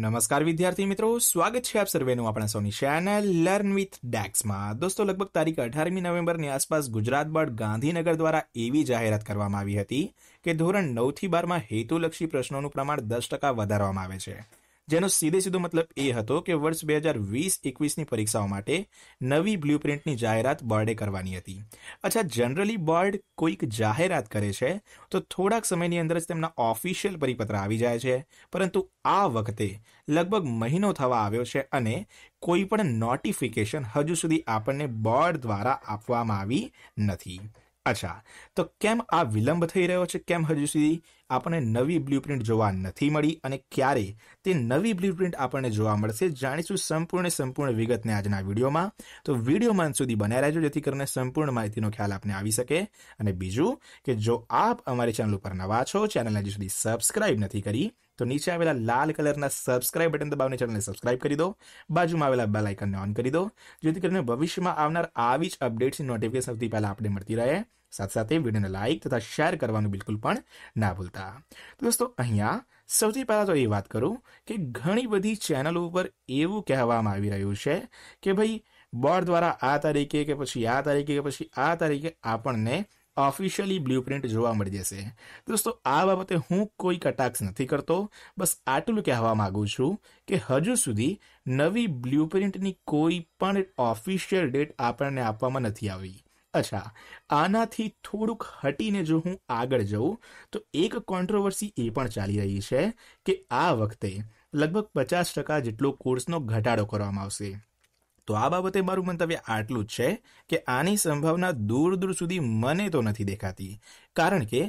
નમસ્કાર વિદ્યાર્થી મિત્રો સ્વાગત છે આપ સર્વેનું આપણા સૌની ચેનલ લર્ન વિથ ડેક્સમાં દોસ્તો લગભગ તારીખ અઢારમી નવેમ્બરની આસપાસ ગુજરાત બોર્ડ ગાંધીનગર દ્વારા એવી જાહેરાત કરવામાં આવી હતી કે ધોરણ નવથી બારમાં હેતુલક્ષી પ્રશ્નોનું પ્રમાણ દસ ટકા વધારવામાં આવે છે જેનો સીધે સીધો મતલબ એ હતો કે વર્ષ બે હજાર વીસ એકવીસની પરીક્ષાઓ માટે નવી બ્લુપ્રિન્ટની જાહેરાત બર્ડે કરવાની હતી અચ્છા જનરલી બર્ડ કોઈક જાહેરાત કરે છે તો થોડાક સમયની અંદર જ તેમના ઓફિશિયલ પરિપત્ર આવી જાય છે પરંતુ આ વખતે લગભગ મહિનો થવા આવ્યો છે અને કોઈ પણ નોટિફિકેશન હજુ સુધી આપણને બોર્ડ દ્વારા આપવામાં આવી નથી અચ્છા તો કેમ આ વિલંબ થઈ રહ્યો છે કેમ હજુ સુધી આપણને નવી બ્લુપ્રિન્ટ જોવા નથી મળી અને ક્યારે તે નવી બ્લુપ્રિન્ટ આપણને જોવા મળશે જાણીશું સંપૂર્ણ સંપૂર્ણ વિગતને આજના વિડીયોમાં તો વિડીયોમાં અંત સુધી બનાવી રહેજો જેથી કરીને સંપૂર્ણ માહિતીનો ખ્યાલ આપને આવી શકે અને બીજું કે જો આપ અમારી ચેનલ ઉપર નવા છો ચેનલને હજુ સુધી સબસ્ક્રાઇબ નથી કરી તો નીચે આવેલા લાલ કલરના સબસ્ક્રાઇબ બટન દબાવીને ચેનલને સબસ્ક્રાઇબ કરી દો બાજુમાં આવેલા બેલ આઇકનને ઓન કરી દો જેથી કરીને ભવિષ્યમાં આવનાર આવી જ અપડેટ્સની નોટિફિકેશન સૌથી પહેલાં આપણે મળતી રહે સાથે સાથે વિડીયોને લાઇક તથા શેર કરવાનું બિલકુલ પણ ના ભૂલતા તો દોસ્તો અહીંયા સૌથી પહેલાં તો એ વાત કરું કે ઘણી બધી ચેનલો ઉપર એવું કહેવામાં આવી રહ્યું છે કે ભાઈ બોર્ડ દ્વારા આ તારીખે કે પછી આ તારીખે કે પછી આ તારીખે આપણને ઓફિશિયલી બ્લ્યુપ્રિન્ટ જોવા મળી જશે દોસ્તો આ બાબતે હું કોઈ કટાક્ષ નથી કરતો બસ આટલું કહેવા માગું છું કે હજુ સુધી નવી બ્લ્યુપ્રિન્ટની કોઈ પણ ઓફિશિયલ ડેટ આપણને આપવામાં નથી આવી અચ્છા આનાથી થોડુંક હટીને જો હું આગળ જઉં તો એક કોન્ટ્રોવર્સી એ પણ ચાલી રહી છે કે આ વખતે લગભગ પચાસ ટકા જેટલો કોર્સનો ઘટાડો કરવામાં આવશે તો આ બાબતે મારું મંતવ્ય આટલું જ છે કે આની સંભાવના દૂર દૂર સુધી મને તો નથી દેખાતી કારણ કે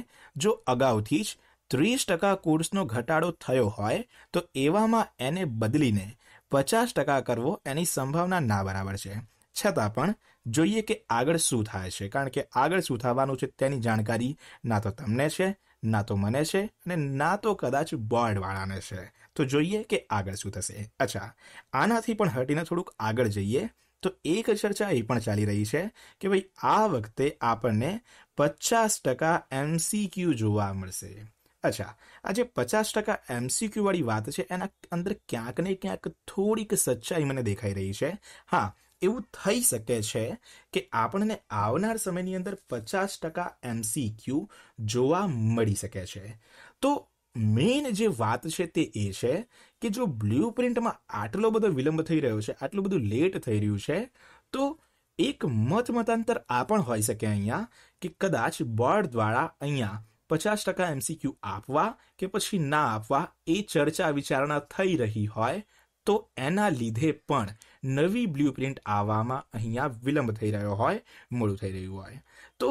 જો અગાઉથી જ ત્રીસ ટકા કોર્સનો ઘટાડો થયો હોય તો એવામાં એને બદલીને પચાસ ટકા કરવો એની સંભાવના ના બરાબર છે છતાં પણ જોઈએ કે આગળ શું થાય છે કારણ કે આગળ શું થવાનું છે તેની જાણકારી ના તો તમને છે ના તો મને છે અને ના તો કદાચ બોર્ડવાળાને છે તો જોઈએ કે આગળ શું થશે અચ્છા આનાથી પણ હટીને થોડુંક આગળ જઈએ તો એક ચર્ચા એ પણ ચાલી રહી છે કે ભાઈ આ વખતે આપણને પચાસ ટકા એમસીક્યુ જોવા મળશે અચ્છા આ જે પચાસ ટકા એમસીક્યુ વાળી વાત છે એના અંદર ક્યાંક ને ક્યાંક થોડીક સચ્ચાઈ મને દેખાઈ રહી છે હા એવું થઈ શકે છે કે આપણને આવનાર સમયની અંદર પચાસ ટકા એમસીક્યુ જોવા મળી શકે છે તો મેઇન જે વાત છે તે એ છે કે જો બ્લુ પ્રિન્ટમાં આટલો બધો વિલંબ થઈ રહ્યો છે આટલું બધું લેટ થઈ રહ્યું છે તો એક મત મતાંતર આ પણ હોઈ શકે અહીંયા કે કદાચ બોર્ડ દ્વારા અહીંયા પચાસ ટકા એમસીક્યુ આપવા કે પછી ના આપવા એ ચર્ચા વિચારણા થઈ રહી હોય તો એના લીધે પણ નવી બ્લ્યુપ્રિન્ટ આવવામાં અહીંયા વિલંબ થઈ રહ્યો હોય મોડું થઈ રહ્યું હોય તો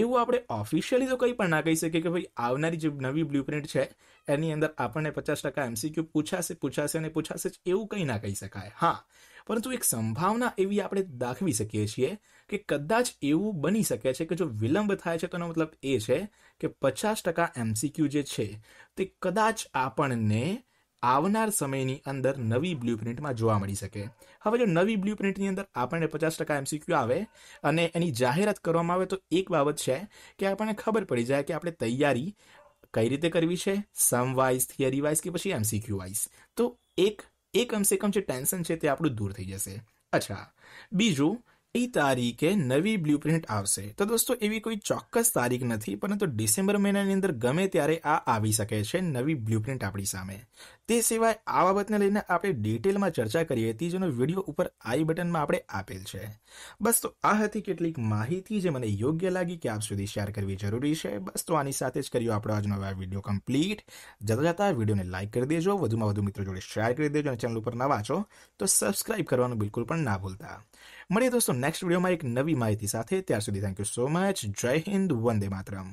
એવું આપણે ઓફિશિયલી તો કંઈ પણ ના કહી શકીએ કે ભાઈ આવનારી જે નવી બ્લ્યુપ્રિન્ટ છે એની અંદર આપણને પચાસ ટકા એમસીક્યુ પૂછાશે પૂછાશે અને પૂછાશે જ એવું કંઈ ના કહી શકાય હા પરંતુ એક સંભાવના એવી આપણે દાખવી શકીએ છીએ કે કદાચ એવું બની શકે છે કે જો વિલંબ થાય છે તો એનો મતલબ એ છે કે પચાસ ટકા એમસીક્યુ જે છે તે કદાચ આપણને આવનાર સમયની અંદર નવી બ્લુપ્રિન્ટમાં જોવા મળી શકે હવે જો નવી બ્લુપ્રિન્ટની અંદર આપણને પચાસ ટકા એમસીક્યુ આવે અને એની જાહેરાત કરવામાં આવે તો એક બાબત છે કે આપણને ખબર પડી જાય કે આપણે તૈયારી કઈ રીતે કરવી છે સમવાઇઝ થિયરી વાઇઝ કે પછી એમસીક્યુ વાઇઝ તો એક એ કમસે કમ જે ટેન્શન છે તે આપણું દૂર થઈ જશે અચ્છા બીજું એ તારીખે નવી બ્લુપ્રિન્ટ આવશે તો દોસ્તો એવી કોઈ ચોક્કસ તારીખ નથી પરંતુ ડિસેમ્બર મહિનાની અંદર ગમે ત્યારે આ આવી શકે છે નવી બ્લુપ્રિન્ટ આપણી સામે તે સિવાય આ બાબતને લઈને આપણે ડિટેલમાં ચર્ચા કરી હતી જેનો વિડીયો ઉપર આઈ બટનમાં આપણે આપેલ છે બસ તો આ હતી કેટલીક માહિતી જે મને યોગ્ય લાગી કે આપ સુધી શેર કરવી જરૂરી છે બસ તો આની સાથે જ કર્યો આપણો આજનો આ વિડીયો કમ્પ્લીટ જતા જતા વિડીયોને લાઇક કરી દેજો વધુમાં વધુ મિત્રો જોડે શેર કરી દેજો અને ચેનલ ઉપર ના વાંચો તો સબસ્ક્રાઇબ કરવાનું બિલકુલ પણ ના ભૂલતા મળીએ દોસ્તો નેક્સ્ટ વિડીયોમાં એક નવી માહિતી સાથે ત્યાર સુધી થેન્ક યુ સો મચ જય હિન્દ વંદે માતરમ